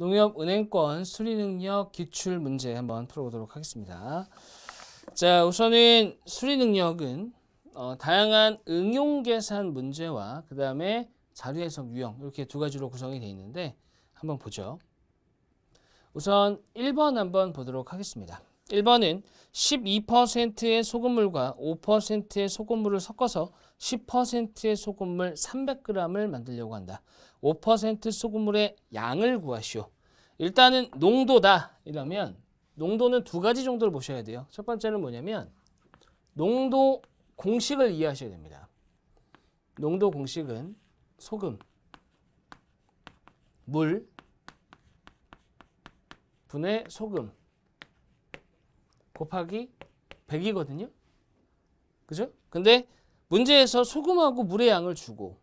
농협 은행권 수리 능력 기출 문제 한번 풀어보도록 하겠습니다. 자, 우선은 수리 능력은 어, 다양한 응용 계산 문제와 그 다음에 자료 해석 유형 이렇게 두 가지로 구성이 되어 있는데 한번 보죠. 우선 1번 한번 보도록 하겠습니다. 1번은 12%의 소금물과 5%의 소금물을 섞어서 10%의 소금물 300g을 만들려고 한다. 5% 소금물의 양을 구하시오. 일단은 농도다 이러면 농도는 두 가지 정도를 보셔야 돼요. 첫 번째는 뭐냐면 농도 공식을 이해하셔야 됩니다. 농도 공식은 소금, 물, 분의 소금 곱하기 100이거든요. 그죠? 근데 문제에서 소금하고 물의 양을 주고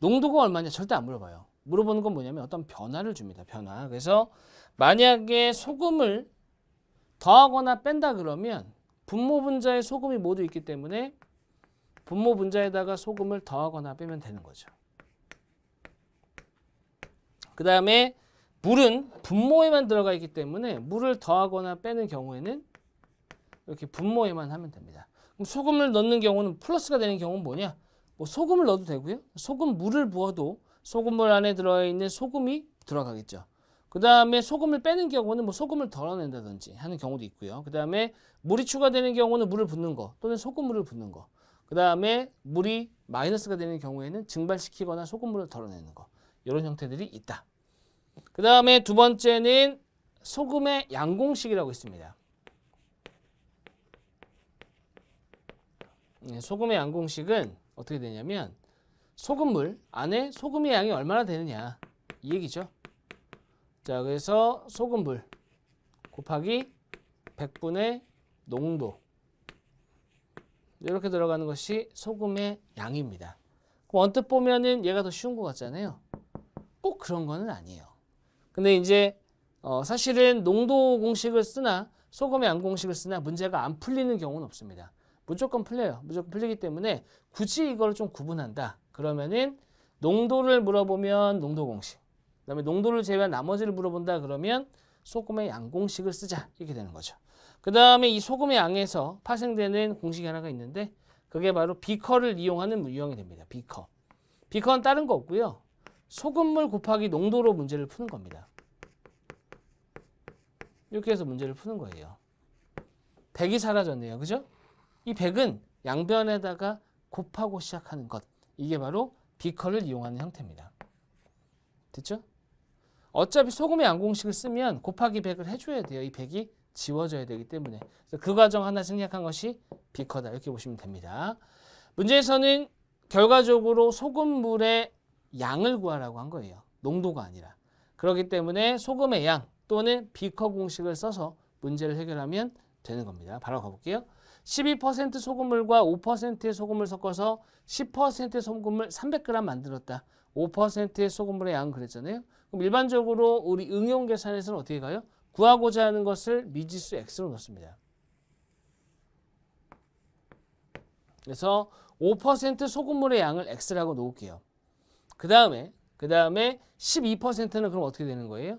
농도가 얼마냐 절대 안 물어봐요. 물어보는 건 뭐냐면 어떤 변화를 줍니다. 변화. 그래서 만약에 소금을 더하거나 뺀다 그러면 분모 분자에 소금이 모두 있기 때문에 분모 분자에다가 소금을 더하거나 빼면 되는 거죠. 그 다음에 물은 분모에만 들어가 있기 때문에 물을 더하거나 빼는 경우에는 이렇게 분모에만 하면 됩니다. 소금을 넣는 경우는 플러스가 되는 경우는 뭐냐? 뭐 소금을 넣어도 되고요. 소금 물을 부어도 소금물 안에 들어있는 소금이 들어가겠죠. 그 다음에 소금을 빼는 경우는 뭐 소금을 덜어낸다든지 하는 경우도 있고요. 그 다음에 물이 추가되는 경우는 물을 붓는 거 또는 소금물을 붓는 거. 그 다음에 물이 마이너스가 되는 경우에는 증발시키거나 소금물을 덜어내는 거. 이런 형태들이 있다. 그 다음에 두 번째는 소금의 양공식이라고 있습니다. 예, 소금의 양 공식은 어떻게 되냐면 소금물 안에 소금의 양이 얼마나 되느냐 이 얘기죠. 자 그래서 소금물 곱하기 100분의 농도 이렇게 들어가는 것이 소금의 양입니다. 언뜻 보면은 얘가 더 쉬운 것 같잖아요. 꼭 그런 거는 아니에요. 근데 이제 어 사실은 농도 공식을 쓰나 소금의 양 공식을 쓰나 문제가 안 풀리는 경우는 없습니다. 무조건 풀려요. 무조건 풀리기 때문에 굳이 이걸 좀 구분한다. 그러면은 농도를 물어보면 농도 공식. 그다음에 농도를 제외한 나머지를 물어본다 그러면 소금의 양 공식을 쓰자 이렇게 되는 거죠. 그다음에 이 소금의 양에서 파생되는 공식이 하나가 있는데 그게 바로 비커를 이용하는 유형이 됩니다. 비커. 비커는 다른 거 없고요. 소금물 곱하기 농도로 문제를 푸는 겁니다. 이렇게 해서 문제를 푸는 거예요. 100이 사라졌네요. 그죠? 이 100은 양변에다가 곱하고 시작하는 것. 이게 바로 비컬을 이용하는 형태입니다. 됐죠? 어차피 소금의 양공식을 쓰면 곱하기 100을 해줘야 돼요. 이 100이 지워져야 되기 때문에. 그 과정 하나 생략한 것이 비커다. 이렇게 보시면 됩니다. 문제에서는 결과적으로 소금물의 양을 구하라고 한 거예요. 농도가 아니라. 그렇기 때문에 소금의 양 또는 비커 공식을 써서 문제를 해결하면 되는 겁니다. 바로 가볼게요. 12% 소금물과 5%의 소금을 섞어서 10%의 소금을 300g 만들었다. 5%의 소금물의 양은 그랬잖아요. 그럼 일반적으로 우리 응용 계산에서는 어떻게 가요? 구하고자 하는 것을 미지수 x로 넣습니다. 그래서 5% 소금물의 양을 x라고 놓을게요. 그 다음에 그 다음에 12%는 그럼 어떻게 되는 거예요?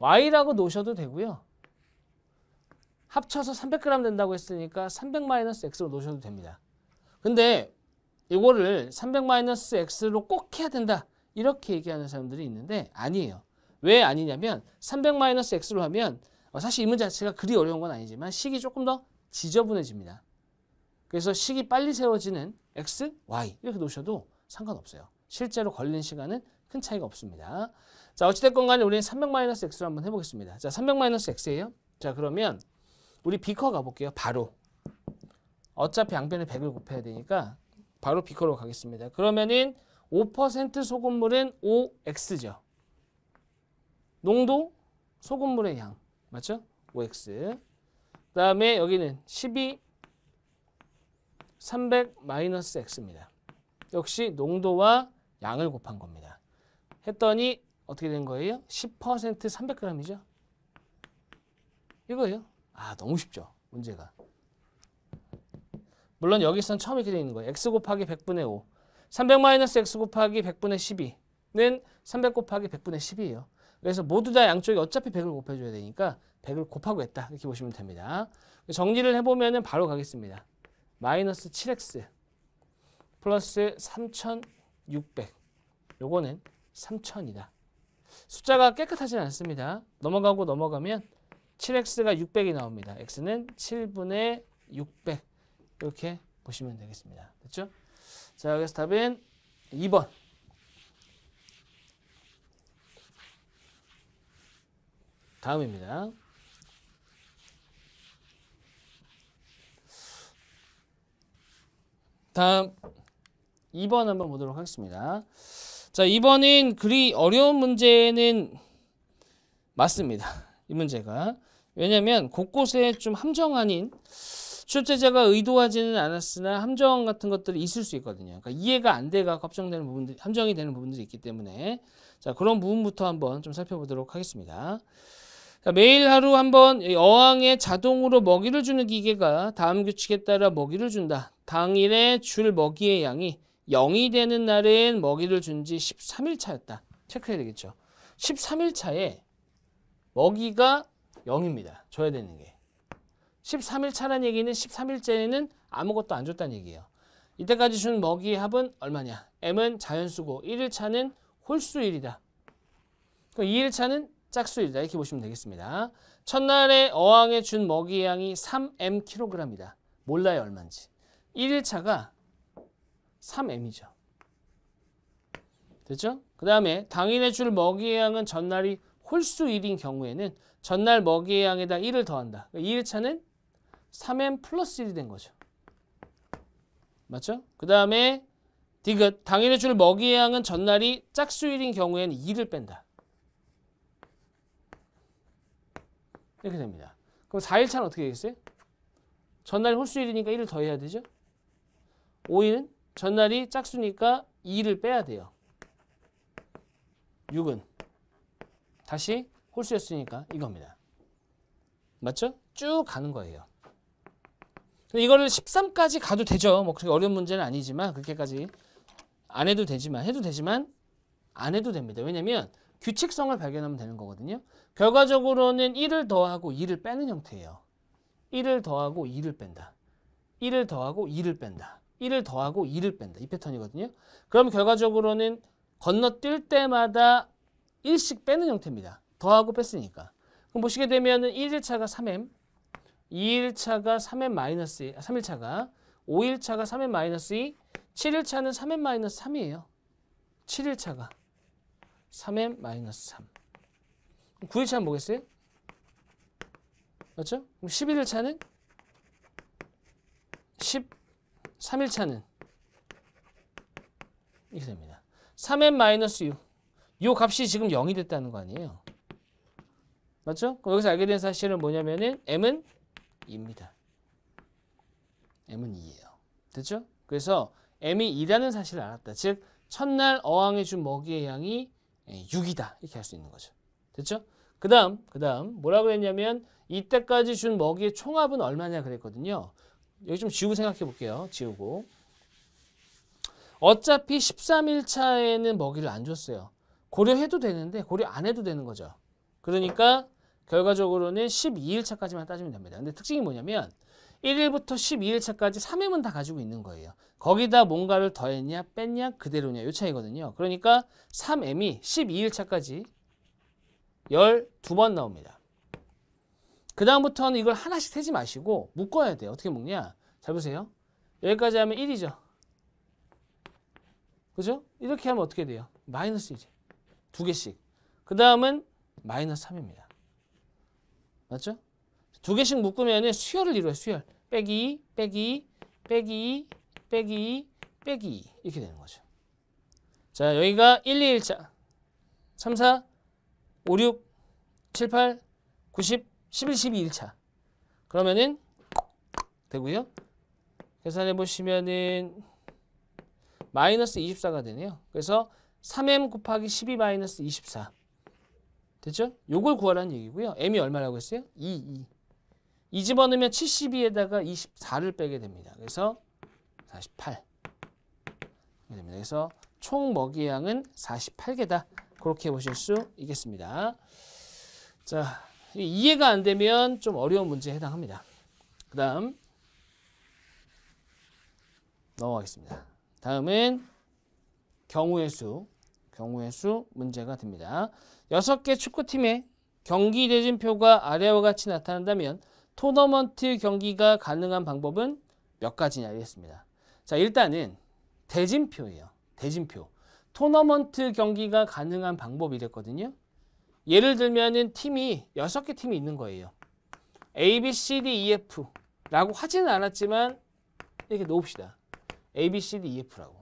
y라고 놓으셔도 되고요. 합쳐서 300g 된다고 했으니까 300-x로 놓으셔도 됩니다. 근데 이거를 300-x로 꼭 해야 된다. 이렇게 얘기하는 사람들이 있는데 아니에요. 왜 아니냐면 300-x로 하면 어, 사실 이 문제 자체가 그리 어려운 건 아니지만 식이 조금 더 지저분해집니다. 그래서 식이 빨리 세워지는 x, y 이렇게 놓으셔도 상관없어요. 실제로 걸린 시간은 큰 차이가 없습니다. 자 어찌됐건 간에 우리는 300-x로 한번 해보겠습니다. 자 300-x예요. 자 그러면 우리 비커 가볼게요. 바로. 어차피 양변에 100을 곱해야 되니까 바로 비커로 가겠습니다. 그러면은 5% 소금물은 5x죠. 농도 소금물의 양. 맞죠? 5x. 그 다음에 여기는 12 300 마이너스 x입니다. 역시 농도와 양을 곱한 겁니다. 했더니 어떻게 된 거예요? 10% 300g이죠. 이거예요. 아 너무 쉽죠 문제가 물론 여기서는 처음 이렇게 되어 있는 거예요 x 곱하기 100분의 5 300 마이너스 x 곱하기 100분의 12는 300 곱하기 100분의 10이에요 그래서 모두 다 양쪽이 어차피 100을 곱해줘야 되니까 100을 곱하고 했다 이렇게 보시면 됩니다 정리를 해보면 은 바로 가겠습니다 마이너스 7x 플러스 3600 요거는 3000이다 숫자가 깨끗하진 않습니다 넘어가고 넘어가면 7x가 600이 나옵니다. x는 7분의 600 이렇게 보시면 되겠습니다. 됐죠? 자, 그래서 답은 2번. 다음입니다. 다음 2번 한번 보도록 하겠습니다. 자, 2번은 그리 어려운 문제는 맞습니다. 이 문제가. 왜냐면 곳곳에 좀 함정 아닌 출제자가 의도하지는 않았으나 함정 같은 것들이 있을 수 있거든요. 그러니까 이해가 안 돼가 걱정되는 부분들, 함정이 되는 부분들이 있기 때문에 자 그런 부분부터 한번 좀 살펴보도록 하겠습니다. 자, 매일 하루 한번 어항에 자동으로 먹이를 주는 기계가 다음 규칙에 따라 먹이를 준다. 당일에 줄 먹이의 양이 0이 되는 날엔 먹이를 준 지 13일 차였다. 체크해야 되겠죠. 13일 차에 먹이가 0입니다. 줘야 되는 게. 13일 차란 얘기는 13일째는 에 아무것도 안 줬다는 얘기예요. 이때까지 준 먹이 의 합은 얼마냐? M은 자연수고 1일차는 홀수일이다. 그럼 2일차는 짝수일이다. 이렇게 보시면 되겠습니다. 첫날에 어항에 준 먹이 의 양이 3M kg이다. 몰라요 얼마인지. 1일차가 3M이죠. 됐죠? 그 다음에 당일에 줄 먹이 의 양은 전날이 홀수일인 경우에는 전날 먹이의 양에다 1을 더한다. 2일차는 그러니까 3n 플러스 1이 된 거죠. 맞죠? 그 다음에 디귿 당일에 줄 먹이의 양은 전날이 짝수일인 경우에는 2를 뺀다. 이렇게 됩니다. 그럼 4일차는 어떻게 되겠어요? 전날이 홀수일이니까 1을 더해야 되죠? 5일은 전날이 짝수니까 2를 빼야 돼요. 6은 다시 홀수였으니까 이겁니다. 맞죠? 쭉 가는 거예요. 이거를 13까지 가도 되죠. 뭐 그렇게 어려운 문제는 아니지만 그렇게까지 안 해도 되지만 해도 되지만 안 해도 됩니다. 왜냐면 규칙성을 발견하면 되는 거거든요. 결과적으로는 1을 더하고 2를 빼는 형태예요. 1을 더하고 2를 뺀다. 1을 더하고 2를 뺀다. 1을 더하고 2를 뺀다. 이 패턴이거든요. 그럼 결과적으로는 건너뛸 때마다 1씩 빼는 형태입니다. 더하고 뺐으니까. 그럼 보시게 되면 1일차가 3M, 2일차가 3M 마이너스 3일차가 아, 5일차가 3M 마이너스 2, 7일차는 3M 마이너스 3이에요. 7일차가 3M 마이너스 3. 9일차는 뭐겠어요? 맞죠? 그럼 11일차는 13일차는 이게 됩니다. 3M 마이너스 6. 요 값이 지금 0이 됐다는 거 아니에요. 맞죠? 그럼 여기서 알게 된 사실은 뭐냐면은 M은 2입니다. M은 2예요. 됐죠? 그래서 M이 2라는 사실을 알았다. 즉 첫날 어항에 준 먹이의 양이 6이다. 예, 이렇게 할 수 있는 거죠. 됐죠? 그 다음, 그 다음 뭐라 그랬냐면 이때까지 준 먹이의 총합은 얼마냐 그랬거든요. 여기 좀 지우고 생각해 볼게요. 지우고. 어차피 13일 차에는 먹이를 안 줬어요. 고려해도 되는데 고려 안 해도 되는 거죠. 그러니까 결과적으로는 12일차까지만 따지면 됩니다. 근데 특징이 뭐냐면 1일부터 12일차까지 3회분다 가지고 있는 거예요. 거기다 뭔가를 더했냐 뺐냐 그대로냐 요 차이거든요. 그러니까 3M이 12일차까지 12번 나옵니다. 그 다음부터는 이걸 하나씩 세지 마시고 묶어야 돼요. 어떻게 묶냐? 잘 보세요. 여기까지 하면 1이죠. 그죠? 이렇게 하면 어떻게 돼요? 마이너스 1. 두 개씩. 그 다음은 마이너스 3입니다. 맞죠? 두 개씩 묶으면 수열을 이루어요. 수열. 빼기, 빼기, 빼기, 빼기, 빼기 이렇게 되는 거죠. 자 여기가 1, 2, 1차 3, 4, 5, 6, 7, 8, 9, 10, 11, 12, 1차 그러면은 되고요. 계산해 보시면은 마이너스 24가 되네요. 그래서 3m 곱하기 12 마이너스 24 됐죠? 요걸 구하라는 얘기고요. m이 얼마라고 했어요? 2, 2. 2 집어넣으면 72에다가 24를 빼게 됩니다. 그래서 48. 됩니다. 그래서 총 먹이 양은 48개다. 그렇게 보실 수 있겠습니다. 자, 이해가 안 되면 좀 어려운 문제에 해당합니다. 그 다음 넘어가겠습니다. 다음은 경우의 수, 경우의 수 문제가 됩니다. 6개 축구팀의 경기 대진표가 아래와 같이 나타난다면 토너먼트 경기가 가능한 방법은 몇 가지냐 이랬습니다. 자 일단은 대진표예요. 대진표. 토너먼트 경기가 가능한 방법이 됐거든요. 예를 들면은 팀이 6개 팀이 있는 거예요. A, B, C, D, E, F 라고 하지는 않았지만 이렇게 놓읍시다. A, B, C, D, E, F라고.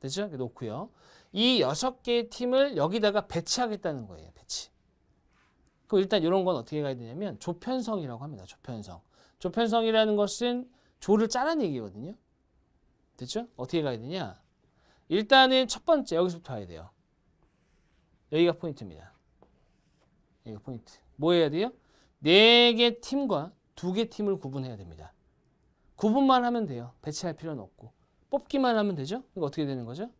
됐죠? 이렇게 놓고요. 이 여섯 개의 팀을 여기다가 배치하겠다는 거예요. 배치. 그 일단 이런 건 어떻게 가야 되냐면 조편성이라고 합니다. 조편성. 조편성이라는 것은 조를 짜는 얘기거든요. 됐죠? 어떻게 가야 되냐? 일단은 첫 번째 여기서부터 가야 돼요. 여기가 포인트입니다. 여기가 포인트. 뭐 해야 돼요? 네 개 팀과 두 개 팀을 구분해야 됩니다. 구분만 하면 돼요. 배치할 필요는 없고. 뽑기만 하면 되죠? 이거 어떻게 되는 거죠?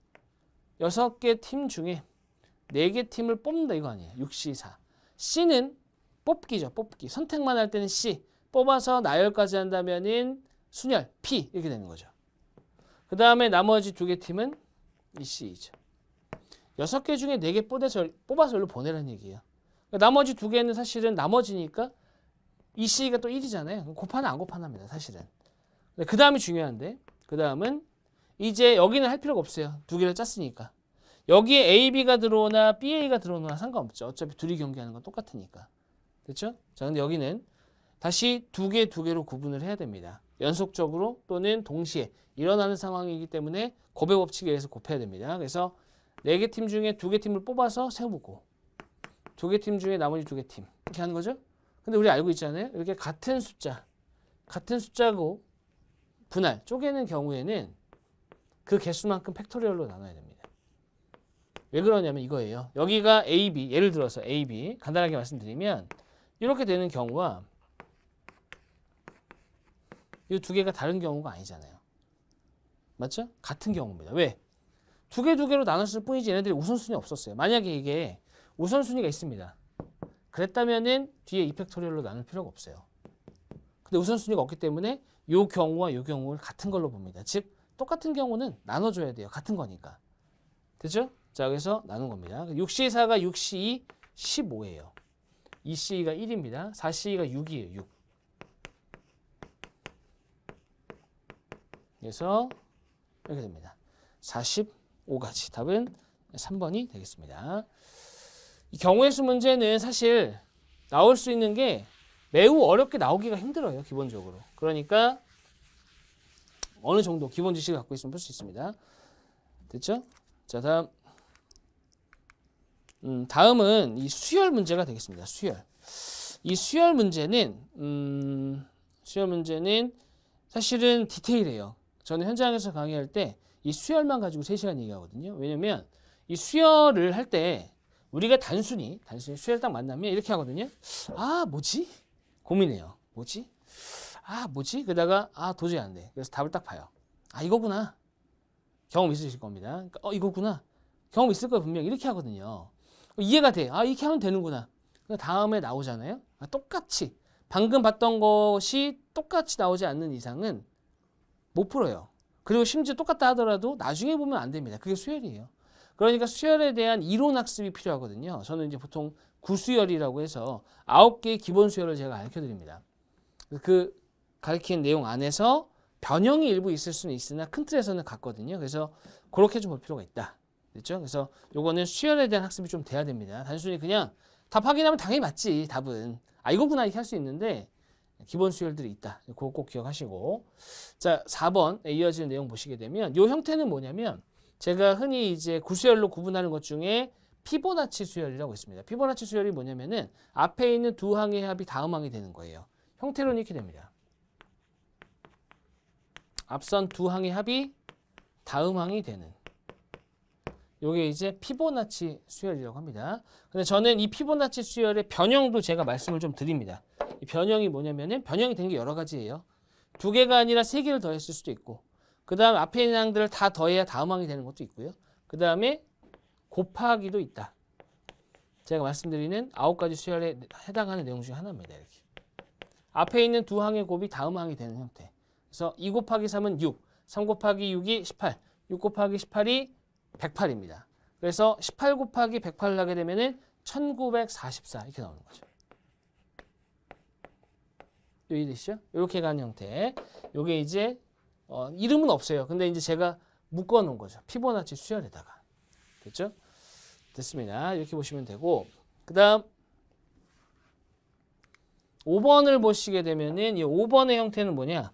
여섯 개 팀 중에 네 개 팀을 뽑는다 이거 아니에요. 6, C, 4. C는 뽑기죠. 뽑기. 선택만 할 때는 C. 뽑아서 나열까지 한다면은 순열 P 이렇게 되는 거죠. 그 다음에 나머지 두 개 팀은 EC이죠. 여섯 개 중에 네 개 뽑아서, 뽑아서 여기로 보내라는 얘기예요. 그러니까 나머지 두 개는 사실은 나머지니까 EC가 또 1이잖아요. 곱하나 안 곱하나입니다. 사실은. 그 다음이 중요한데 그 다음은 이제 여기는 할 필요가 없어요. 두 개를 짰으니까. 여기에 AB가 들어오나 BA가 들어오나 상관없죠. 어차피 둘이 경기하는 건 똑같으니까. 그렇죠? 자, 근데 여기는 다시 두 개, 두 개로 구분을 해야 됩니다. 연속적으로 또는 동시에 일어나는 상황이기 때문에 고배 법칙에 의해서 곱해야 됩니다. 그래서 네 개 팀 중에 두 개 팀을 뽑아서 세우고 두 개 팀 중에 나머지 두 개 팀 이렇게 하는 거죠. 근데 우리 알고 있잖아요. 이렇게 같은 숫자, 같은 숫자고 분할, 쪼개는 경우에는 그 개수만큼 팩토리얼로 나눠야 됩니다. 왜 그러냐면 이거예요. 여기가 AB, 예를 들어서 AB, 간단하게 말씀드리면 이렇게 되는 경우와 이 두 개가 다른 경우가 아니잖아요. 맞죠? 같은 경우입니다. 왜? 두 개, 두 개로 나눴을 뿐이지 얘네들이 우선순위 없었어요. 만약에 이게 우선순위가 있습니다. 그랬다면은 뒤에 이펙토리얼로 나눌 필요가 없어요. 근데 우선순위가 없기 때문에 이 경우와 이 경우를 같은 걸로 봅니다. 즉 똑같은 경우는 나눠줘야 돼요. 같은 거니까. 됐죠? 자, 그래서 나눈 겁니다. 6C4가 6C2, 15예요. 2C가 1입니다. 4C가 6이에요. 6. 그래서 이렇게 됩니다. 45까지 답은 3번이 되겠습니다. 이 경우의 수 문제는 사실 나올 수 있는 게 매우 어렵게 나오기가 힘들어요. 기본적으로. 그러니까 어느 정도 기본 지식을 갖고 있으면 풀수 있습니다. 됐죠? 자, 다음. 음, 다음은 이 수열 문제가 되겠습니다. 수열. 이 수열 문제는 음, 수열 문제는 사실은 디테일해요. 저는 현장에서 강의할 때 이 수열만 가지고 3시간 얘기하거든요. 왜냐면 이 수열을 할 때 우리가 단순히 단순히 수열 딱 만나면 이렇게 하거든요. 아, 뭐지? 고민해요. 뭐지? 아 뭐지? 그러다가 아 도저히 안 돼. 그래서 답을 딱 봐요. 아 이거구나. 경험 있으실 겁니다. 그러니까, 어 이거구나. 경험 있을 거예요 분명 히 이렇게 하거든요. 이해가 돼. 아 이렇게 하면 되는구나. 그 다음에 나오잖아요. 아, 똑같이 방금 봤던 것이 똑같이 나오지 않는 이상은 못 풀어요. 그리고 심지어 똑같다 하더라도 나중에 보면 안 됩니다. 그게 수열이에요. 그러니까 수열에 대한 이론 학습이 필요하거든요. 저는 이제 보통 구수열이라고 해서 아홉 개의 기본 수열을 제가 가르쳐 드립니다. 그 가리키는 내용 안에서 변형이 일부 있을 수는 있으나 큰 틀에서는 같거든요. 그래서 그렇게 좀 볼 필요가 있다. 그렇죠? 그래서 요거는 수열에 대한 학습이 좀 돼야 됩니다. 단순히 그냥 답 확인하면 당연히 맞지, 답은. 아, 이거구나 이렇게 할 수 있는데 기본 수열들이 있다. 그거 꼭 기억하시고 자, 4번 에 이어지는 내용 보시게 되면 요 형태는 뭐냐면 제가 흔히 이제 구수열로 구분하는 것 중에 피보나치 수열이라고 있습니다. 피보나치 수열이 뭐냐면은 앞에 있는 두 항의 합이 다음 항이 되는 거예요. 형태로는 이렇게 됩니다. 앞선 두 항의 합이 다음 항이 되는 요게 이제 피보나치 수열이라고 합니다. 근데 저는 이 피보나치 수열의 변형도 제가 말씀을 좀 드립니다. 변형이 뭐냐면은 변형이 된 게 여러 가지예요. 두 개가 아니라 세 개를 더했을 수도 있고 그 다음 앞에 있는 항들을 다 더해야 다음 항이 되는 것도 있고요. 그 다음에 곱하기도 있다. 제가 말씀드리는 아홉 가지 수열에 해당하는 내용 중 하나입니다. 이렇게. 앞에 있는 두 항의 곱이 다음 항이 되는 형태. 그래서 2 곱하기 3은 6, 3 곱하기 6이 18, 6 곱하기 18이 108입니다. 그래서 18 곱하기 108을 하게 되면1944 이렇게 나오는 거죠. 이해되시죠? 이렇게 가는 형태. 요게 이제 어, 이름은 없어요. 근데 이제 제가 묶어 놓은 거죠. 피보나치 수열에다가. 됐죠? 됐습니다. 이렇게 보시면 되고 그다음 5번을 보시게 되면은 이 5번의 형태는 뭐냐?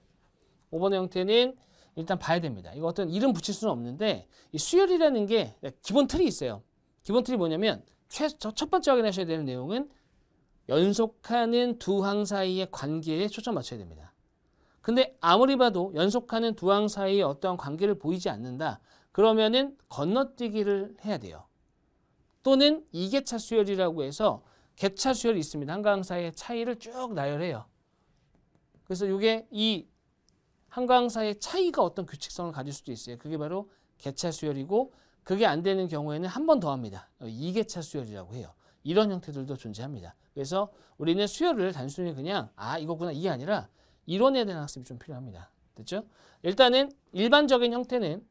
5번의 형태는 일단 봐야 됩니다. 이거 어떤 이름 붙일 수는 없는데 이 수열이라는 게 기본 틀이 있어요. 기본 틀이 뭐냐면 최, 첫 번째 확인하셔야 되는 내용은 연속하는 두 항 사이의 관계에 초점 맞춰야 됩니다. 근데 아무리 봐도 연속하는 두 항 사이의 어떠한 관계를 보이지 않는다. 그러면은 건너뛰기를 해야 돼요. 또는 이계차 수열이라고 해서 개차 수열이 있습니다. 한강 사이의 차이를 쭉 나열해요. 그래서 이게 이 한강사의 차이가 어떤 규칙성을 가질 수도 있어요. 그게 바로 개차 수열이고 그게 안 되는 경우에는 한 번 더 합니다. 어, 이개차 수열이라고 해요. 이런 형태들도 존재합니다. 그래서 우리는 수열을 단순히 그냥 아 이거구나 이게 아니라 이론에 대한 학습이 좀 필요합니다. 됐죠? 일단은 일반적인 형태는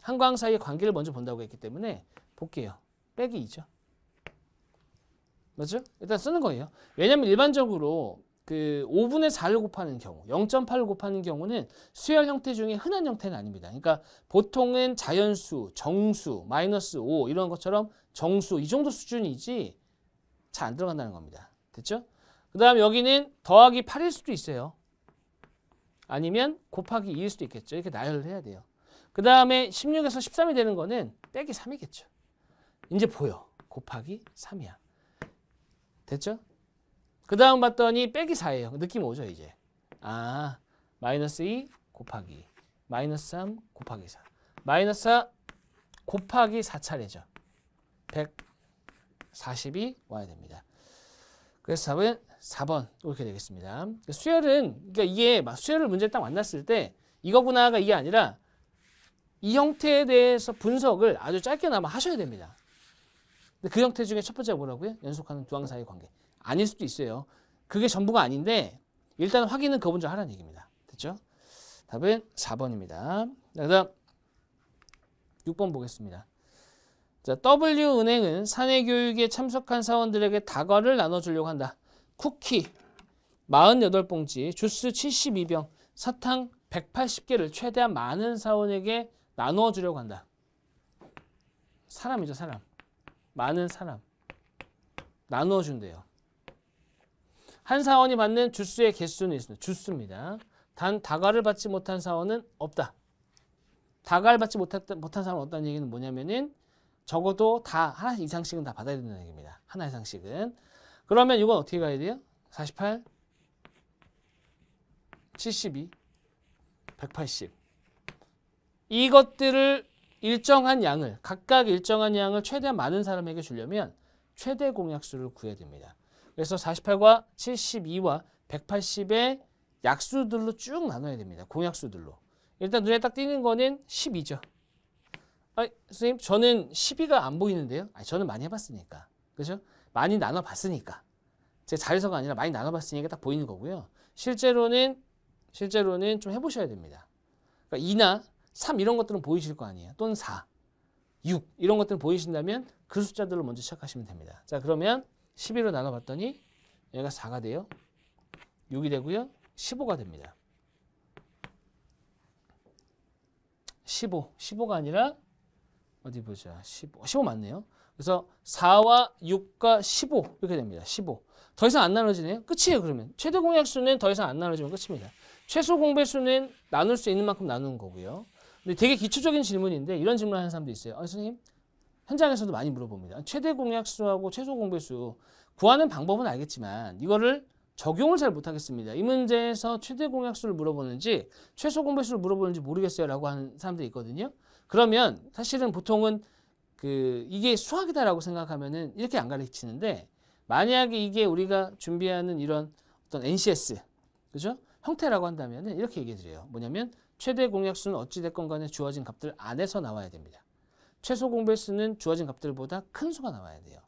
한광 사이의 관계를 먼저 본다고 했기 때문에 볼게요. 빼기 2죠. 맞죠? 일단 쓰는 거예요. 왜냐면 일반적으로 그 5분의 4를 곱하는 경우, 0.8을 곱하는 경우는 수열 형태 중에 흔한 형태는 아닙니다. 그러니까 보통은 자연수, 정수, 마이너스 5 이런 것처럼 정수 이 정도 수준이지 잘 안 들어간다는 겁니다. 됐죠? 그 다음 여기는 더하기 8일 수도 있어요. 아니면 곱하기 2일 수도 있겠죠. 이렇게 나열을 해야 돼요. 그 다음에 16에서 13이 되는 거는 빼기 3이겠죠. 이제 보여. 곱하기 3이야. 됐죠? 그 다음 봤더니 빼기 4예요. 느낌 오죠 이제. 아 마이너스 2 곱하기 마이너스 3 곱하기 4 마이너스 4 곱하기 4차례죠. 140이 와야 됩니다. 그래서 답은 4번 이렇게 되겠습니다. 그러니까 수열은 그러니까 이게 막 수열을 문제 딱 만났을 때 이거구나가 이게 아니라 이 형태에 대해서 분석을 아주 짧게나마 하셔야 됩니다. 그 형태 중에 첫 번째가 뭐라고요? 연속하는 두항 사이의 관계. 아닐 수도 있어요. 그게 전부가 아닌데 일단 확인은 그 먼저 하라는 얘기입니다. 됐죠? 답은 4번입니다. 그 다음 6번 보겠습니다. 자, W은행은 사내 교육에 참석한 사원들에게 다과를 나눠주려고 한다. 쿠키 48봉지, 주스 72병, 사탕 180개를 최대한 많은 사원에게 나누 주려고 한다. 사람이죠, 사람. 많은 사람. 나누 준대요. 한 사원이 받는 주수의 개수는 있습니다. 주수입니다. 단 다가를 받지 못한 사원은 없다. 다가를 받지 못했다, 못한 사람은 없다는 얘기는 뭐냐면은 적어도 다 하나 이상씩은 다 받아야 된다는 얘기입니다. 하나 이상씩은. 그러면 이건 어떻게 가야 돼요? 48, 72, 180. 이것들을 일정한 양을 각각 일정한 양을 최대한 많은 사람에게 주려면 최대 공약수를 구해야 됩니다. 그래서 48과 72와 180의 약수들로 쭉 나눠야 됩니다. 공약수들로. 일단 눈에 딱 띄는 거는 12죠. 아, 선생님 저는 12가 안 보이는데요. 아니, 저는 많이 해봤으니까. 그죠? 많이 나눠봤으니까. 제 자리서가 아니라 많이 나눠봤으니까 딱 보이는 거고요. 실제로는 실제로는 좀 해보셔야 됩니다. 그러니까 2나 3 이런 것들은 보이실 거 아니에요. 또는 4, 6 이런 것들은 보이신다면 그 숫자들로 먼저 시작하시면 됩니다. 자 그러면 12로 나눠봤더니 얘가 4가 돼요. 6이 되고요. 15가 됩니다. 15, 15가 아니라 어디 보자. 15, 15 맞네요. 그래서 4와 6과 15 이렇게 됩니다. 15. 더 이상 안 나눠지네요. 끝이에요, 그러면. 최대 공약수는 더 이상 안 나눠지면 끝입니다. 최소 공배수는 나눌 수 있는 만큼 나누는 거고요. 근데 되게 기초적인 질문인데 이런 질문을 하는 사람도 있어요. 아, 선생님, 현장에서도 많이 물어봅니다. 최대 공약수하고 최소 공배수 구하는 방법은 알겠지만 이거를 적용을 잘 못하겠습니다. 이 문제에서 최대 공약수를 물어보는지 최소 공배수를 물어보는지 모르겠어요 라고 하는 사람들이 있거든요. 그러면 사실은 보통은 그 이게 수학이다라고 생각하면은 이렇게 안 가르치는데 만약에 이게 우리가 준비하는 이런 어떤 NCS 그죠? 형태라고 한다면은 이렇게 얘기해 드려요. 뭐냐면 최대 공약수는 어찌됐건 간에 주어진 값들 안에서 나와야 됩니다. 최소 공배수는 주어진 값들보다 큰 수가 나와야 돼요.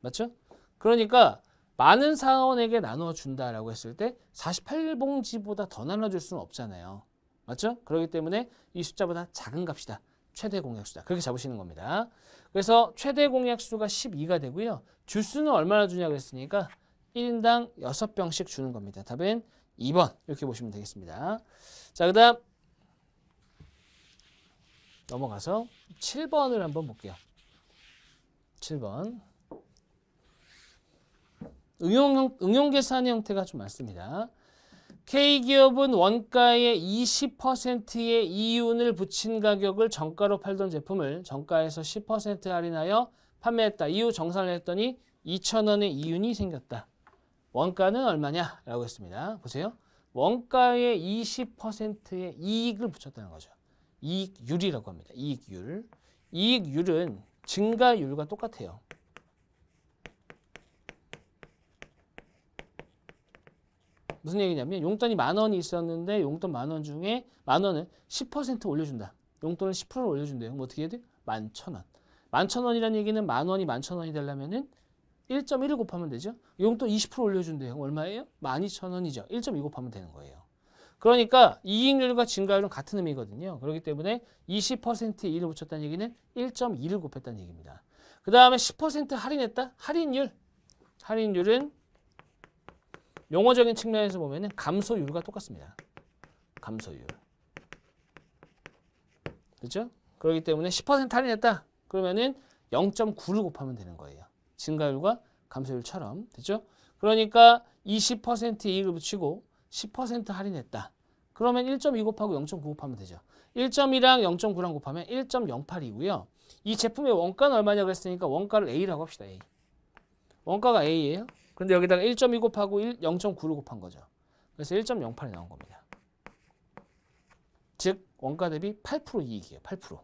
맞죠? 그러니까 많은 사원에게 나눠준다라고 했을 때 48봉지보다 더 나눠줄 수는 없잖아요. 맞죠? 그렇기 때문에 이 숫자보다 작은 값이다. 최대 공약수다. 그렇게 잡으시는 겁니다. 그래서 최대 공약수가 12가 되고요. 주수는 얼마나 주냐 그랬으니까 1인당 6병씩 주는 겁니다. 답은 2번 이렇게 보시면 되겠습니다. 자, 그 다음 넘어가서 7번을 한번 볼게요. 7번. 응용, 응용 계산 형태가 좀 많습니다. K기업은 원가의 20%의 이윤을 붙인 가격을 정가로 팔던 제품을 정가에서 10% 할인하여 판매했다. 이후 정산을 했더니 2,000원의 이윤이 생겼다. 원가는 얼마냐? 라고 했습니다. 보세요. 원가의 20%의 이익을 붙였다는 거죠. 이익률이라고 합니다. 이익률. 이익률은 증가율과 똑같아요. 무슨 얘기냐면 용돈이 만 원이 있었는데 용돈 만 원 중에 만 원을 10% 올려준다. 용돈을 10% 올려준대요. 그럼 어떻게 해야 돼? 만천 원. 만 천 원이라는 얘기는 만 원이 만 천 원이 되려면은 1.1을 곱하면 되죠. 용돈 20% 올려준대요. 얼마예요? 12,000원이죠. 1.2 곱하면 되는 거예요. 그러니까 이익률과 증가율은 같은 의미거든요. 그렇기 때문에 20%에 1을 붙였다는 얘기는 1.2를 곱했다는 얘기입니다. 그 다음에 10% 할인했다? 할인율. 할인율은 용어적인 측면에서 보면 감소율과 똑같습니다. 감소율. 그렇죠? 그렇기 때문에 10% 할인했다. 그러면은 0.9를 곱하면 되는 거예요. 증가율과 감소율처럼. 됐죠? 그렇죠? 그러니까 20% 이익을 붙이고 10% 할인했다. 그러면 1.2 곱하고 0.9 곱하면 되죠. 1.2랑 0.9랑 곱하면 1.08이고요. 이 제품의 원가는 얼마냐고 했으니까 원가를 A라고 합시다. A. 원가가 A예요. 근데 여기다가 1.2 곱하고 0.9를 곱한 거죠. 그래서 1.08이 나온 겁니다. 즉 원가 대비 8% 이익이에요. 8%.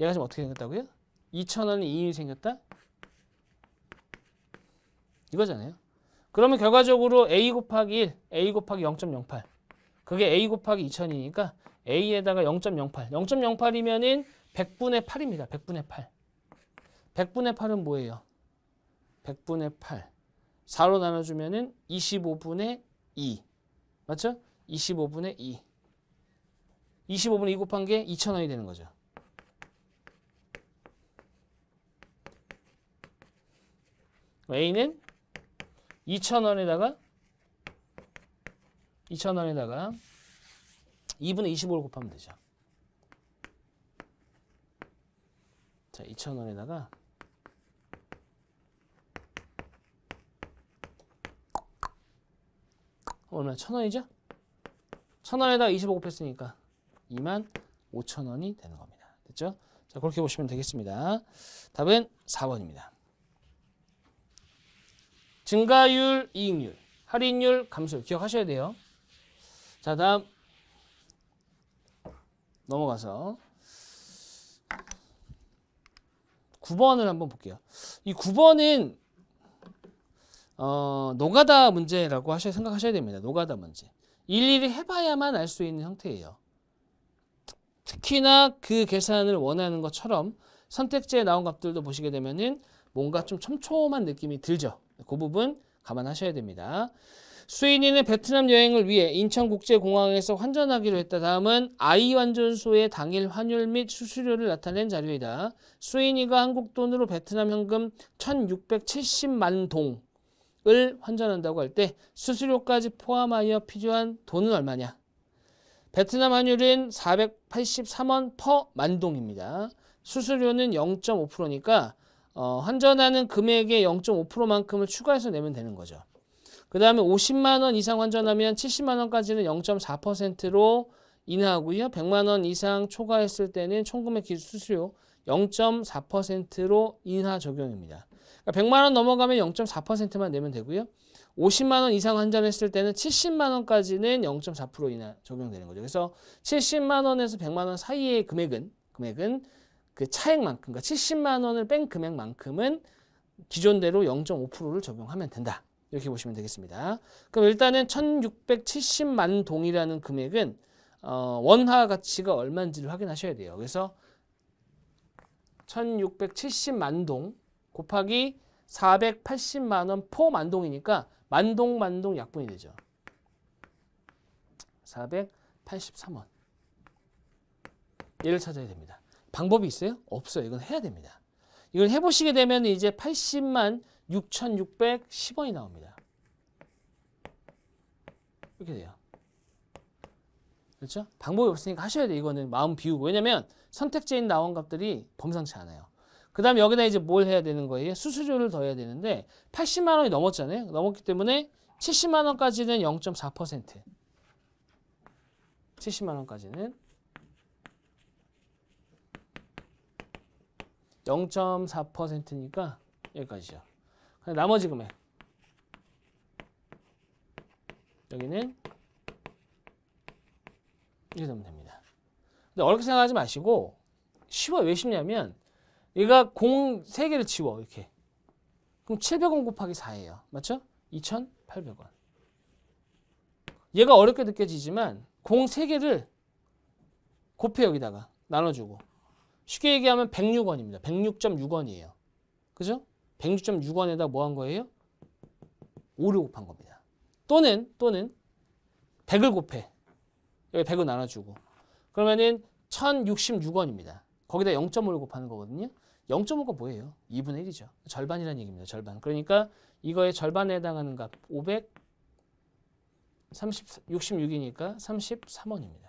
얘가 지금 어떻게 생겼다고요? 2,000원이 이익이 생겼다? 이거잖아요. 그러면 결과적으로 A 곱하기 1, A 곱하기 0.08 그게 A 곱하기 2000이니까 A에다가 0.08. 0.08이면은 100분의 8입니다. 100분의 8. 100분의 8은 뭐예요? 100분의 8. 4로 나눠주면은 25분의 2. 맞죠? 25분의 2. 25분의 2 곱한 게 2,000원이 되는 거죠. A는 2,000원에다가 2,000원에다가 2분의 25를 곱하면 되죠. 자, 2,000원에다가 어, 얼마? 1,000원이죠? 1,000원에다가 25 곱했으니까 2 5,000원이 되는 겁니다. 됐죠? 자, 그렇게 보시면 되겠습니다. 답은 4번입니다. 증가율, 이익률, 할인율, 감소율 기억하셔야 돼요. 자 다음 넘어가서 9번을 한번 볼게요. 이 9번은 어, 노가다 문제라고 하셔, 생각하셔야 됩니다. 노가다 문제. 일일이 해봐야만 알 수 있는 형태예요. 특히나 그 계산을 원하는 것처럼 선택지에 나온 값들도 보시게 되면은 뭔가 좀 촘촘한 느낌이 들죠. 그 부분 감안하셔야 됩니다. 수인이은 베트남 여행을 위해 인천국제공항에서 환전하기로 했다. 다음은 아이 환전소의 당일 환율 및 수수료를 나타낸 자료이다. 수인이가 한국 돈으로 베트남 현금 1670만 동을 환전한다고 할 때 수수료까지 포함하여 필요한 돈은 얼마냐? 베트남 환율은 483원 퍼 만동입니다. 수수료는 0.5%니까 어, 환전하는 금액의 0.5%만큼을 추가해서 내면 되는 거죠. 그 다음에 50만 원 이상 환전하면 70만 원까지는 0.4%로 인하하고요. 100만 원 이상 초과했을 때는 총금액 기준 수수료 0.4%로 인하 적용입니다. 그러니까 100만 원 넘어가면 0.4%만 내면 되고요. 50만 원 이상 환전했을 때는 70만 원까지는 0.4% 인하 적용되는 거죠. 그래서 70만 원에서 100만 원 사이의 금액은 금액은 그 차액만큼 그러니까 70만 원을 뺀 금액만큼은 기존대로 0.5%를 적용하면 된다. 이렇게 보시면 되겠습니다. 그럼 일단은 1670만 동이라는 금액은 어, 원화 가치가 얼마인지를 확인하셔야 돼요. 그래서 1670만 동 곱하기 480만 원포 만동이니까 만 동 만 동 약분이 되죠. 483원. 얘를 찾아야 됩니다. 방법이 있어요? 없어요. 이건 해야 됩니다. 이걸 해보시게 되면 이제 80만 6,610원이 나옵니다. 이렇게 돼요. 그렇죠? 방법이 없으니까 하셔야 돼 이거는 마음 비우고. 왜냐면 선택제인 나온 값들이 범상치 않아요. 그 다음에 여기다 이제 뭘 해야 되는 거예요? 수수료를 더 해야 되는데 80만 원이 넘었잖아요. 넘었기 때문에 70만 원까지는 0.4%. 70만 원까지는 0.4%니까 여기까지죠. 나머지 금액 여기는 이렇게 되면 됩니다. 근데 어렵게 생각하지 마시고 쉬워 왜 쉽냐면 얘가 공 3개를 지워 이렇게 그럼 700원 곱하기 4예요. 맞죠? 2,800원. 얘가 어렵게 느껴지지만 공 3개를 곱해 여기다가 나눠주고 쉽게 얘기하면 106원입니다. 106.6원이에요. 그죠? 106.6원에다 뭐한 거예요? 5를 곱한 겁니다. 또는 또는 100을 곱해. 여기 100을 나눠주고 그러면은 1066원입니다. 거기다 0.5를 곱하는 거거든요. 0.5가 뭐예요? 2분의 1이죠. 절반이라는 얘기입니다. 절반. 그러니까 이거의 절반에 해당하는 값 500, 66이니까 33원입니다.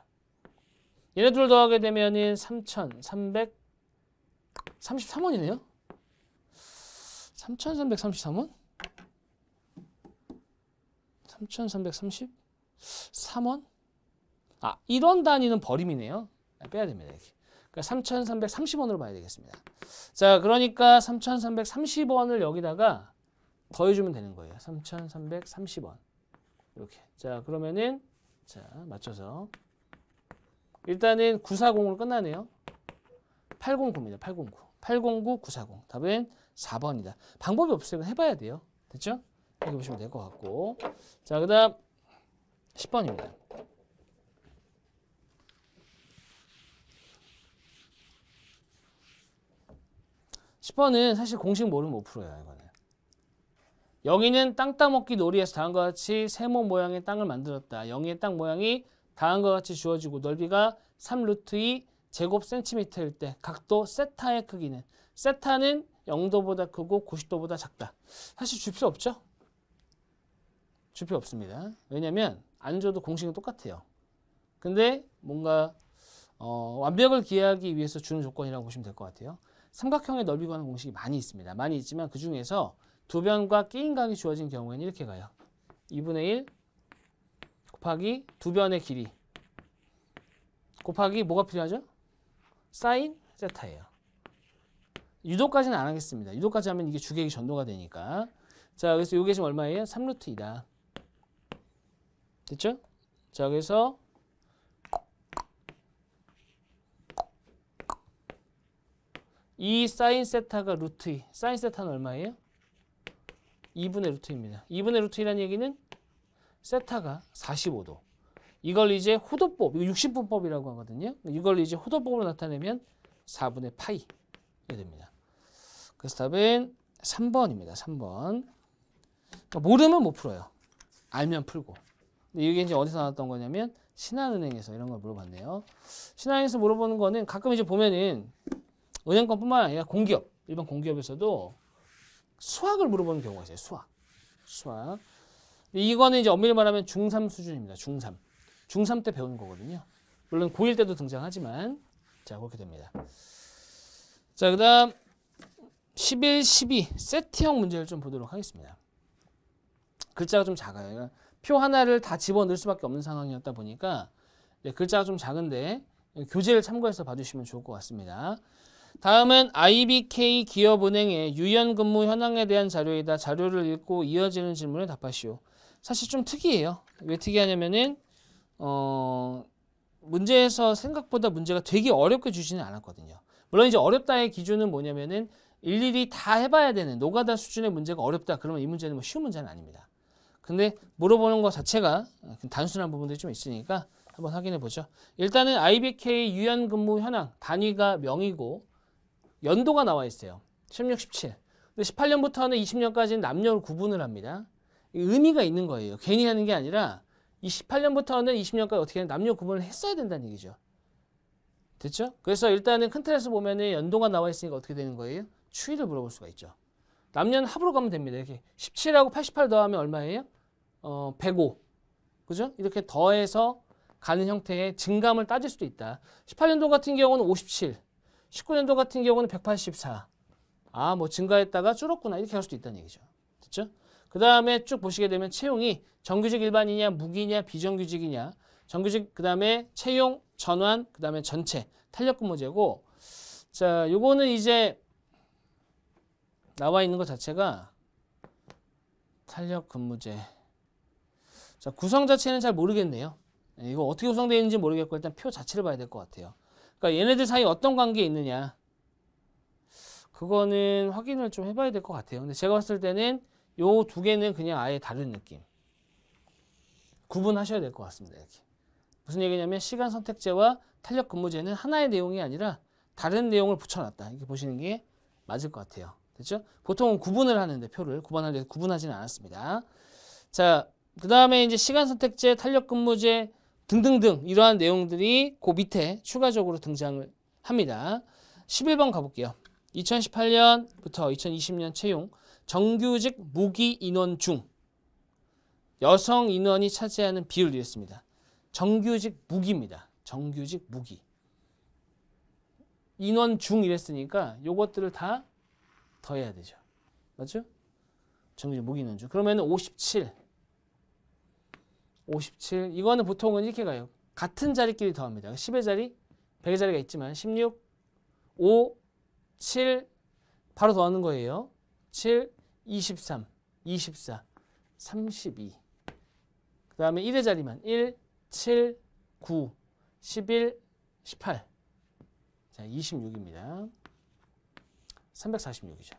얘네 둘 더하게 되면은 3,333원이네요. 3,333원? 3,333원? 아, 1원 단위는 버림이네요. 아, 빼야 됩니다. 이렇게. 3,330원으로 그러니까 봐야 되겠습니다. 자, 그러니까 3,330원을 여기다가 더해주면 되는 거예요. 3,330원. 이렇게. 자, 그러면은, 자, 맞춰서. 일단은 940으로 끝나네요. 809입니다. 809. 809, 940. 답은 4번이다. 방법이 없으니까 해봐야 돼요. 됐죠? 이렇게 보시면 될 것 같고. 자, 그 다음 10번입니다. 1 0번은 사실 공식 모르면 못 풀어요. 이거는. 영희는 땅 따먹기 놀이에서 다음과 같이 세모 모양의 땅을 만들었다. 영희의 땅 모양이 다음과 같이 주어지고 넓이가 3루트 2 제곱 센티미터일 때 각도 세타의 크기는 세타는 0도보다 크고 90도보다 작다. 사실 줄 필요 없죠? 줄 필요 없습니다. 왜냐면 안 줘도 공식은 똑같아요. 근데 뭔가 어, 완벽을 기하기 위해서 주는 조건이라고 보시면 될 것 같아요. 삼각형의 넓이 구하는 공식이 많이 있습니다. 많이 있지만 그 중에서 두 변과 끼인각이 주어진 경우에는 이렇게 가요. 2분의 1 곱하기 두 변의 길이 곱하기 뭐가 필요하죠? 사인 세타예요. 유도까지는 안 하겠습니다. 유도까지 하면 이게 주객이 전도가 되니까. 자, 그래서 요게 지금 얼마예요? 3루트 이다 됐죠? 자, 그래서 이 사인 세타가 루트 2. 사인 세타는 얼마예요? 2분의 루트 입니다 2분의 루트 이라는 얘기는 세타가 45도. 이걸 이제 호도법, 이거 60분법이라고 하거든요. 이걸 이제 호도법으로 나타내면 4분의 파이 됩니다. 그래서 답은 3번입니다. 3번. 그러니까 모르면 못 풀어요. 알면 풀고. 이게 이제 어디서 나왔던 거냐면 신한은행에서 이런 걸 물어봤네요. 신한은행에서 물어보는 거는 가끔 이제 보면은 은행권뿐만 아니라 공기업, 일반 공기업에서도 수학을 물어보는 경우가 있어요. 수학. 수학. 이거는 이제 엄밀히 말하면 중3 수준입니다. 중3. 중3 때 배우는 거거든요. 물론 고1 때도 등장하지만 자, 그렇게 됩니다. 자, 그다음 11, 12 세트형 문제를 좀 보도록 하겠습니다. 글자가 좀 작아요. 그러니까 표 하나를 다 집어넣을 수밖에 없는 상황이었다 보니까 네, 글자가 좀 작은데 교재를 참고해서 봐주시면 좋을 것 같습니다. 다음은 IBK 기업은행의 유연근무 현황에 대한 자료이다. 자료를 읽고 이어지는 질문에 답하시오. 사실 좀 특이해요. 왜 특이하냐면은 어 문제에서 생각보다 문제가 되게 어렵게 주지는 않았거든요. 물론 이제 어렵다의 기준은 뭐냐면은 일일이 다 해봐야 되는 노가다 수준의 문제가 어렵다 그러면 이 문제는 뭐 쉬운 문제는 아닙니다. 근데 물어보는 것 자체가 단순한 부분들이 좀 있으니까 한번 확인해 보죠. 일단은 IBK 유연 근무 현황 단위가 명이고 연도가 나와 있어요. 16, 17. 18년부터는 20년까지는 남녀를 구분을 합니다. 의미가 있는 거예요. 괜히 하는 게 아니라 이 18년부터는 20년까지 어떻게 남녀 구분을 했어야 된다는 얘기죠. 됐죠? 그래서 일단은 큰 틀에서 보면은 연도가 나와 있으니까 어떻게 되는 거예요? 추위를 물어볼 수가 있죠. 남녀는 합으로 가면 됩니다. 이렇게 17하고 88 더하면 얼마예요? 어, 105. 그죠? 이렇게 더해서 가는 형태의 증감을 따질 수도 있다. 18년도 같은 경우는 57, 19년도 같은 경우는 184. 아, 뭐 증가했다가 줄었구나. 이렇게 할 수도 있다는 얘기죠. 됐죠? 그 다음에 쭉 보시게 되면 채용이 정규직 일반이냐, 무기냐, 비정규직이냐, 정규직, 그 다음에 채용, 전환, 그 다음에 전체, 탄력 근무제고, 자, 요거는 이제 나와 있는 것 자체가 탄력 근무제. 자, 구성 자체는 잘 모르겠네요. 예, 이거 어떻게 구성되어 있는지 모르겠고 일단 표 자체를 봐야 될 것 같아요. 그러니까 얘네들 사이 어떤 관계에 있느냐. 그거는 확인을 좀 해봐야 될 것 같아요. 근데 제가 봤을 때는 요 두 개는 그냥 아예 다른 느낌. 구분하셔야 될 것 같습니다. 이렇게. 무슨 얘기냐면 시간 선택제와 탄력 근무제는 하나의 내용이 아니라 다른 내용을 붙여놨다. 이렇게 보시는 게 맞을 것 같아요. 됐죠? 보통은 구분을 하는데 표를 구분하려 구분하지는 않았습니다. 자, 그 다음에 이제 시간 선택제, 탄력 근무제 등등등 이러한 내용들이 그 밑에 추가적으로 등장을 합니다. 11번 가볼게요. 2018년부터 2020년 채용 정규직 무기 인원 중 여성 인원이 차지하는 비율이 었습니다 정규직 무기입니다. 정규직 무기. 인원 중 이랬으니까 요것들을 다 더해야 되죠. 맞죠? 정지 무기는주. 그러면 57. 57. 이거는 보통은 이렇게 가요. 같은 자리끼리 더합니다. 10의 자리, 100의 자리가 있지만 16, 5, 7 바로 더하는 거예요. 7, 23, 24, 32. 그 다음에 1의 자리만 1, 7, 9, 11, 18. 자, 26입니다. 346이죠.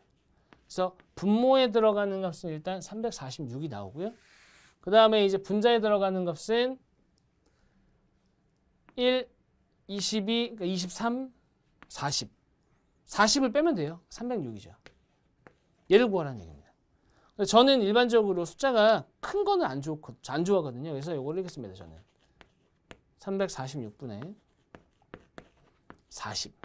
그래서 분모에 들어가는 값은 일단 346이 나오고요. 그 다음에 이제 분자에 들어가는 값은 1, 22, 23, 40. 40을 빼면 돼요. 306이죠. 얘를 구하라는 얘기입니다. 저는 일반적으로 숫자가 큰 거는 안, 좋, 안 좋아하거든요. 그래서 이걸 읽겠습니다, 저는. 346분의 40.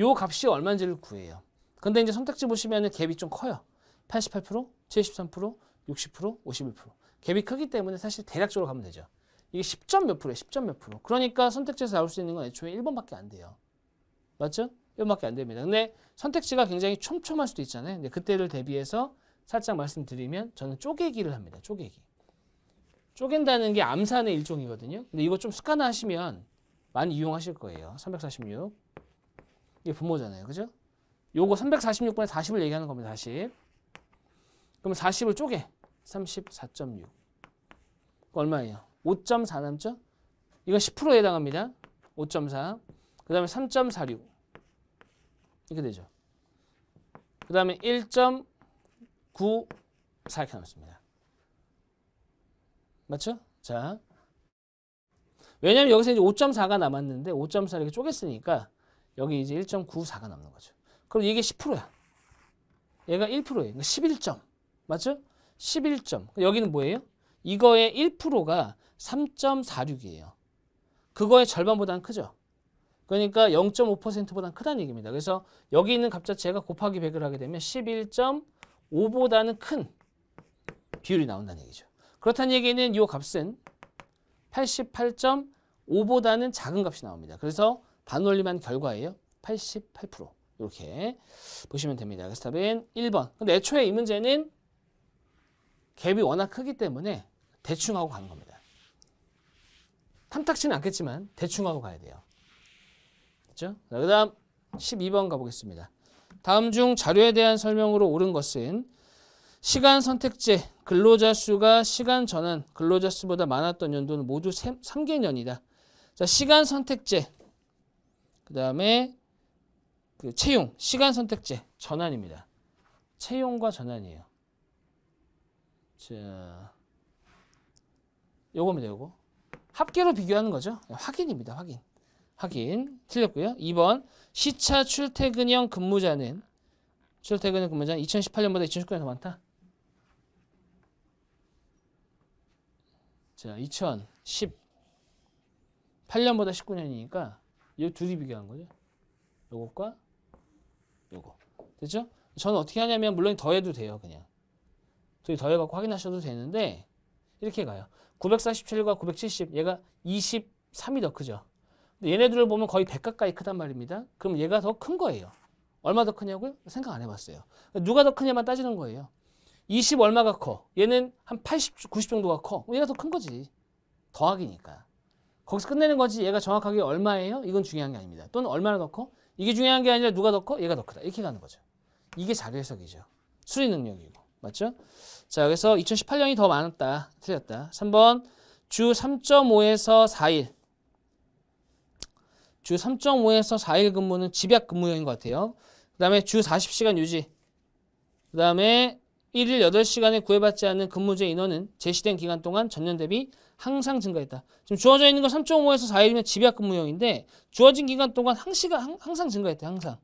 요 값이 얼마인지를 구해요. 근데 이제 선택지 보시면 갭이 좀 커요. 88%, 73%, 60%, 51%. 갭이 크기 때문에 사실 대략적으로 가면 되죠. 이게 10점 몇 프로예요. 10점 몇 프로. 그러니까 선택지에서 나올 수 있는 건 애초에 1번밖에 안 돼요. 맞죠? 1번밖에 안 됩니다. 근데 선택지가 굉장히 촘촘할 수도 있잖아요. 근데 그때를 대비해서 살짝 말씀드리면 저는 쪼개기를 합니다. 쪼개기. 쪼갠다는 게 암산의 일종이거든요. 근데 이거 좀 습관화하시면 많이 이용하실 거예요. 346. 이게 부모잖아요. 그죠? 요거 346번에 40을 얘기하는 겁니다. 40. 그럼 40을 쪼개. 34.6. 얼마예요? 5.4 남죠? 이건 10%에 해당합니다. 5.4. 그 다음에 3.46. 이렇게 되죠. 그 다음에 1.94 이렇게 남습니다. 맞죠? 자. 왜냐면 여기서 이제 5.4가 남았는데 5.4 이렇게 쪼갰으니까 여기 이제 1.94가 남는 거죠. 그럼 이게 10%야. 얘가 1%예요. 11점. 그러니까 맞죠? 11점. 여기는 뭐예요? 이거의 1%가 3.46이에요. 그거의 절반보다는 크죠. 그러니까 0.5%보다는 크다는 얘기입니다. 그래서 여기 있는 값자체가 곱하기 100을 하게 되면 11.5보다는 큰 비율이 나온다는 얘기죠. 그렇다는 얘기는 이 값은 88.5보다는 작은 값이 나옵니다. 그래서 반올림한 결과예요. 88% 이렇게 보시면 됩니다. 그래서 답은 1번. 근데 애초에 이 문제는 갭이 워낙 크기 때문에 대충 하고 가는 겁니다. 탐탁지는 않겠지만 대충 하고 가야 돼요. 그 다음 12번 가보겠습니다. 다음 중 자료에 대한 설명으로 옳은 것은 시간 선택제, 근로자 수가 시간 전환, 근로자 수보다 많았던 연도는 모두 3개 년이다. 자, 시간 선택제, 그 다음에 그 채용, 시간 선택제, 전환입니다. 채용과 전환이에요. 자, 요겁니다, 요거. 합계로 비교하는 거죠. 네, 확인입니다, 확인. 확인. 틀렸고요. 2번, 시차 출퇴근형 근무자는, 출퇴근형 근무자는 2018년보다 2019년이 더 많다. 자, 2018년보다 19년이니까 이 둘이 비교한 거죠. 요것과 요거. 됐죠? 저는 어떻게 하냐면 물론 더해도 돼요. 그냥. 둘이 더해갖고 확인하셔도 되는데 이렇게 가요. 947과 970 얘가 23이 더 크죠. 근데 얘네들을 보면 거의 100 가까이 크단 말입니다. 그럼 얘가 더 큰 거예요. 얼마 더 크냐고요? 생각 안 해봤어요. 누가 더 크냐만 따지는 거예요. 20 얼마가 커? 얘는 한 80, 90 정도가 커? 얘가 더 큰 거지. 더하기니까. 거기서 끝내는 거지 얘가 정확하게 얼마예요? 이건 중요한 게 아닙니다. 또는 얼마나 넣고 이게 중요한 게 아니라 누가 넣고 얘가 넣고다 이렇게 가는 거죠. 이게 자료 해석이죠. 수리 능력이고. 맞죠? 자, 그래서 2018년이 더 많았다. 틀렸다. 3번 주 3.5에서 4일. 주 3.5에서 4일 근무는 집약 근무형인 것 같아요. 그 다음에 주 40시간 유지. 그 다음에 1일 8시간에 구애받지 않는 근무제 인원은 제시된 기간 동안 전년 대비 항상 증가했다. 지금 주어져 있는 건 3.5에서 4일이면 집약 근무형인데 주어진 기간 동안 항시가 항, 상증가했다 항상.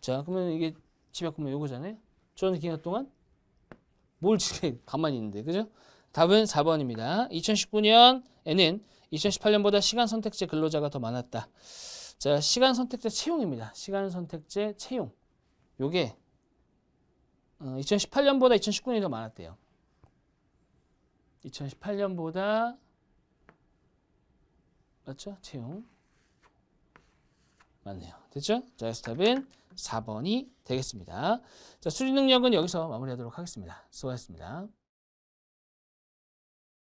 자, 그러면 이게 집약 근무 요거잖아요. 주어진 기간 동안 뭘 지금 가만히 있는데. 그죠? 답은 4번입니다. 2019년에는 2018년보다 시간 선택제 근로자가 더 많았다. 자, 시간 선택제 채용입니다. 시간 선택제 채용. 요게 2018년보다 어, 2019년이 더 많았대요. 2018년보다 맞죠? 채용 맞네요. 됐죠? 자, 스탑은 4번이 되겠습니다. 자, 수리 능력은 여기서 마무리하도록 하겠습니다. 수고하셨습니다.